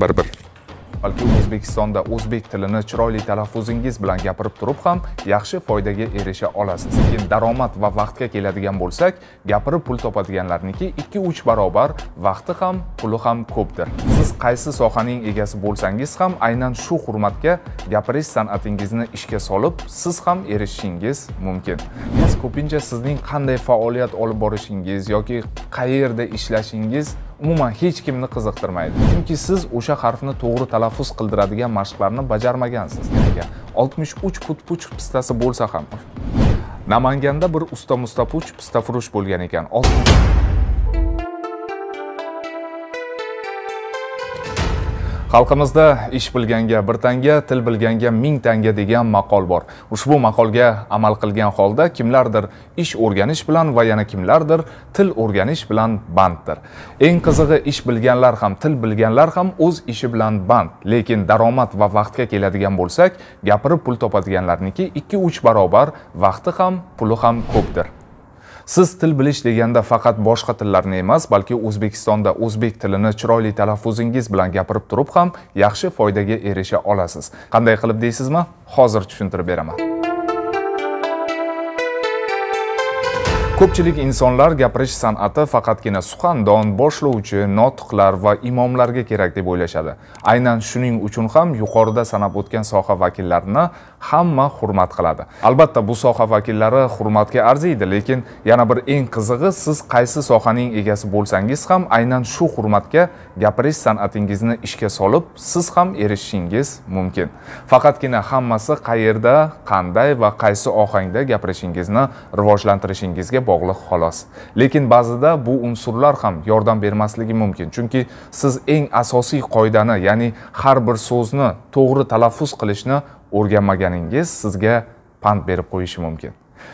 bir bir balki o'zbekistonda o'zbek tilini chiroyli talaffuzingiz bilan gapirib turib ham yaxshi foydaga erisha olasiz lekin daromad va vaqtga keladigan bo'lsak gapirib pul topadiganlarniki ikki uch barobar vaqti ham puli ham ko'pdir siz qaysi sohaning egasi bo'lsangiz ham aynan shu hurmatga gapirish san'atingizni ishga solib siz ham erishishingiz mumkin biz ko'pincha sizning qanday faoliyat olib borishingiz yoki qayerda ishlashingiz umuman hech kimni qiziqtirmaydi chunki siz o'sha harfni to'g'ri talaffuz qildiradigan mashqlarni bajarmagansiz degan oltmish uch put puch pistasi bo'lsa ham namanganda bir usta mustapuch pistafurush bo'lgan ekan xalqimizda ish bilganga bir tanga til bilganga ming tanga degan maqol bor ushbu maqolga amal qilgan holda kimlardir ish o'rganish bilan va yana kimlardir til o'rganish bilan banddir eng qizig'i ish bilganlar ham til bilganlar ham o'z ishi bilan band lekin daromad va vaqtga keladigan bo'lsak gapirib pul topadiganlarniki ikki uch barobar vaqti ham puli ham ko'pdir siz til bilish deganda faqat boshqa tillarni emas balki o'zbekistonda o'zbek tilini chiroyli talaffuzingiz bilan gapirib turib ham yaxshi foydaga erisha olasiz qanday qilib deysizmi hozir tushuntirib beraman ko'pchilik insonlar gapirish san'ati faqatgina suxandon boshlovchi notiqlar va imomlarga kerak deb o'ylashadi aynan shuning uchun ham yuqorida sanab o'tgan soha vakillarini hamma hurmat qiladi albatta bu soha vakillari hurmatga arziydi lekin yana bir eng qizig'i siz qaysi sohaning egasi bo'lsangiz ham aynan shu hurmatga gapirish san'atingizni ishga solib siz ham erishishingiz mumkin faqatgina hammasi qayerda qanday va qaysi ohangda gapirishingizni rivojlantirishingizga bog'liq xolos lekin ba'zida bu unsurlar ham yordam bermasligi mumkin chunki siz eng asosiy qoidani ya'ni har bir so'zni to'g'ri talaffuz qilishni o'rganmaganingiz sizga pand berib qo'yishi mumkin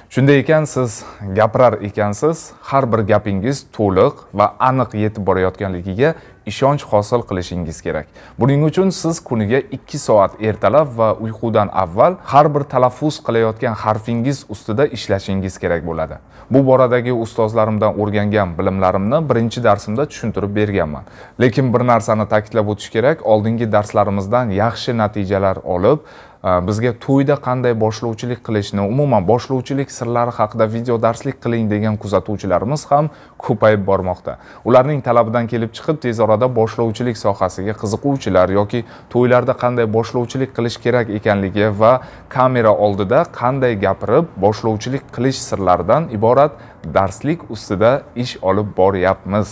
shunday ekan siz gapirar ekansiz har bir gapingiz to'liq va aniq yetib borayotganligiga ishonch hosil qilishingiz kerak buning uchun siz kuniga ikki soat ertalab va uyqudan avval har bir talaffuz qilayotgan harfingiz ustida ishlashingiz kerak bo'ladi bu boradagi ustozlarimdan o'rgangan bilimlarimni birinchi darsimda tushuntirib berganman lekin bir narsani ta'kidlab o'tish kerak oldingi darslarimizdan yaxshi natijalar olib Э, bizga to'yda qanday boshlovchilik qilishni umuman boshlovchilik sirlari haqida video darslik qiling degan kuzatuvchilarimiz ham ko'payib bormoqda ularning talabidan kelib chiqib tez orada boshlovchilik sohasiga qiziquvchilar yoki to'ylarda qanday boshlovchilik qilish kerak ekanligi va kamera oldida qanday gapirib boshlovchilik qilish sirlaridan iborat darslik ustida ish olib boryapmiz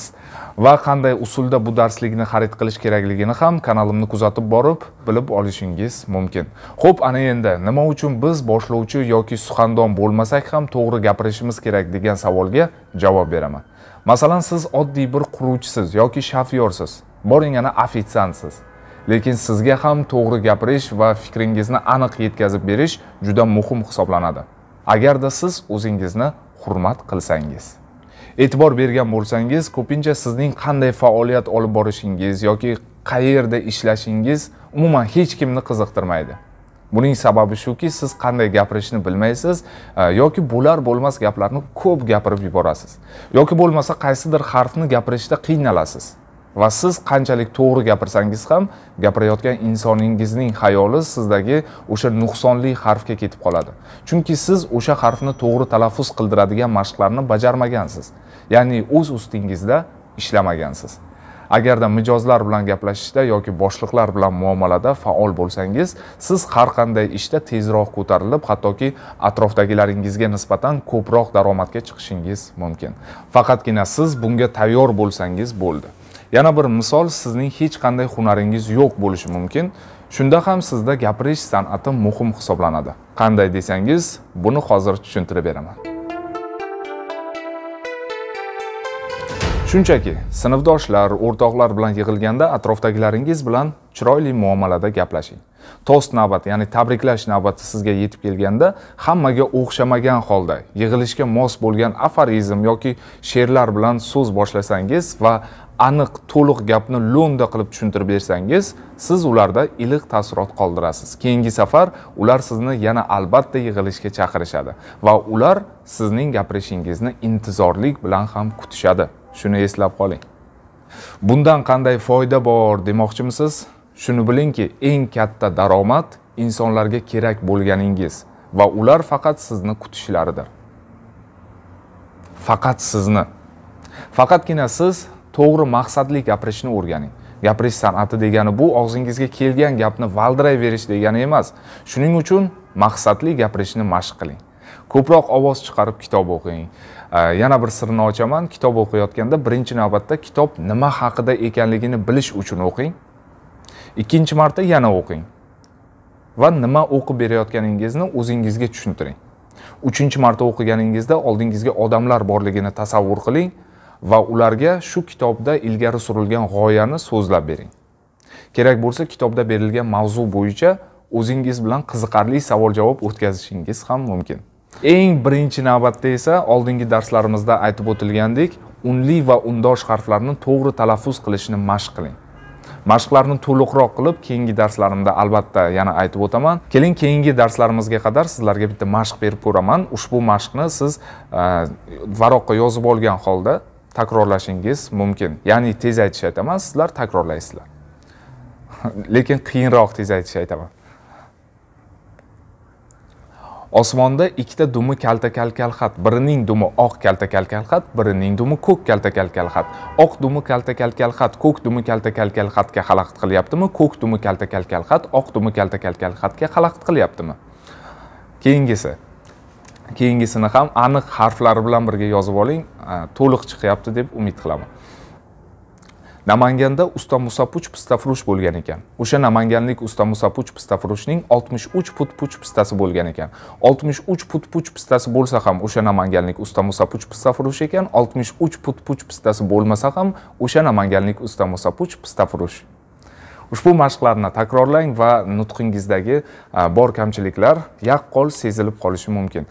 va qanday usulda bu darslikni xarid qilish kerakligini ham kanalimni kuzatib borib bilib olishingiz mumkin Xo'p, ana endi nima uchun biz boshlovchi yoki suxandon bo'lmasak ham to'g'ri gapirishimiz kerak degan savolga javob beraman. Masalan, siz oddiy bir quruvchisiz yoki shafyorsiz, boring ana ofitsiantsiz. Lekin sizga ham to'g'ri gapirish va fikringizni aniq yetkazib berish juda muhim hisoblanadi. Agarda siz o'zingizni hurmat qilsangiz. e'tibor bergan bo'lsangiz ko'pincha sizning qanday faoliyat olib borishingiz yoki qayerda ishlashingiz umuman hech kimni qiziqtirmaydi buning sababi shuki siz qanday gapirishni bilmaysiz e, yoki bo'lar bo'lmas gaplarni ko'p gapirib yuborasiz yoki bo'lmasa qaysidir harfni gapirishda qiynalasiz va siz qanchalik to'g'ri gapirsangiz ham gapirayotgan insoningizning xayoli sizdagi o'sha nuqsonli harfga ketib qoladi chunki siz o'sha harfni to'g'ri talaffuz qildiradigan mashqlarni bajarmagansiz ya'ni o'z ustingizda ishlamagansiz agarda mijozlar bilan gaplashishda yoki boshliqlar bilan muomalada faol bo'lsangiz siz har qanday ishda tezroq ko'tarilib hattoki atrofdagilaringizga nisbatan ko'proq daromadga chiqishingiz mumkin faqatgina siz bunga tayyor bo'lsangiz bo'ldi yana bir misol sizning hech qanday hunaringiz yo'q bo'lishi mumkin shunda ham sizda gapirish san'ati muhim hisoblanadi qanday desangiz buni hozir tushuntirib beraman shunchaki sinfdoshlar o'rtoqlar bilan yig'ilganda atrofdagilaringiz bilan chiroyli muomalada gaplashing tost navbati ya'ni tabriklash navbati sizga yetib kelganda hammaga o'xshamagan holda yig'ilishga mos bo'lgan aforizm yoki she'rlar bilan so'z boshlasangiz va aniq to'liq gapni lo'nda qilib tushuntirib bersangiz siz ularda iliq taassurot qoldirasiz keyingi safar ular sizni yana albatta yig'ilishga chaqirishadi va ular sizning gapirishingizni intizorlik bilan ham kutishadi shuni eslab qoling bundan qanday foyda bor demoqchimisiz shuni bilingki eng katta daromad insonlarga kerak bo'lganingiz va ular faqat sizni kutishlaridir faqat sizni faqatgina siz to'g'ri maqsadli gapirishni o'rganing gapirish san'ati degani bu og'zingizga kelgan gapni valdiraverish degani emas shuning uchun maqsadli gapirishni mashq qiling ko'proq ovoz chiqarib kitob o'qing yana bir sirni ochaman kitob o'qiyotganda birinchi navbatda kitob nima haqida ekanligini bilish uchun o'qing ikkinchi marta yana o'qing va nima o'qib berayotganingizni o'zingizga tushuntiring uchinchi marta o'qiganingizda oldingizga odamlar borligini tasavvur qiling va ularga shu kitobda ilgari surilgan g'oyani so'zlab bering kerak bo'lsa kitobda berilgan mavzu bo'yicha o'zingiz bilan qiziqarli savol javob o'tkazishingiz ham mumkin eng birinchi navbatda esa oldingi darslarimizda aytib o'tilgandek unli va undosh harflarni to'g'ri talaffuz qilishni mashq qiling mashqlarni to'liqroq qilib keyingi darslarimda albatta yana aytib o'taman keling keyingi darslarimizga qadar sizlarga bitta mashq berib ko'raman ushbu mashqni siz e, varoqqa yozib olgan holda takrorlashingiz mumkin ya'ni tez aytish aytaman sizlar takrorlaysizlar lekin qiyinroq tez aytish aytaman osmonda ikkita dumi kalta kalkalxat xat birining dumi oq kalta kalkalxat xat birining dumi ko'k kalta kalkalxat xat oq dumi kalta kalkalxat xat ko'k dumi kalta kalkalxatga xatga xalaqit qilyaptimi ko'k dumi kalta kalkalxat xat oq dumi kalta kalkalxatga xatga xalaqit qilyaptimi keyingisi keyingisini ham aniq harflari bilan birga yozib oling to'liq chiqyapti deb umid qilaman namanganda usta musapuch pistafurush bo'lgan ekan o'sha namanganlik usta musapuch pistafurushning 63 put puch pistasi bo'lgan ekan 63 put puch pistasi bo'lsa ham o'sha namanganlik usta musapuch pistafurush ekan 63 put puch pistasi bo'lmasa ham o'sha namanganlik usta musapuch pistafurush ushbu mashqlarni takrorlang va nutqingizdagi bor kamchiliklar yaqqol sezilib qolishi mumkin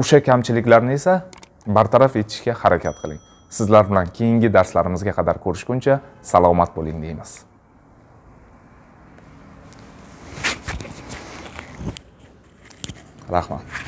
o'sha kamchiliklarni esa bartaraf etishga harakat qiling sizlar bilan keyingi darslarimizga qadar ko'rishguncha salomat bo'ling deymiz rahmat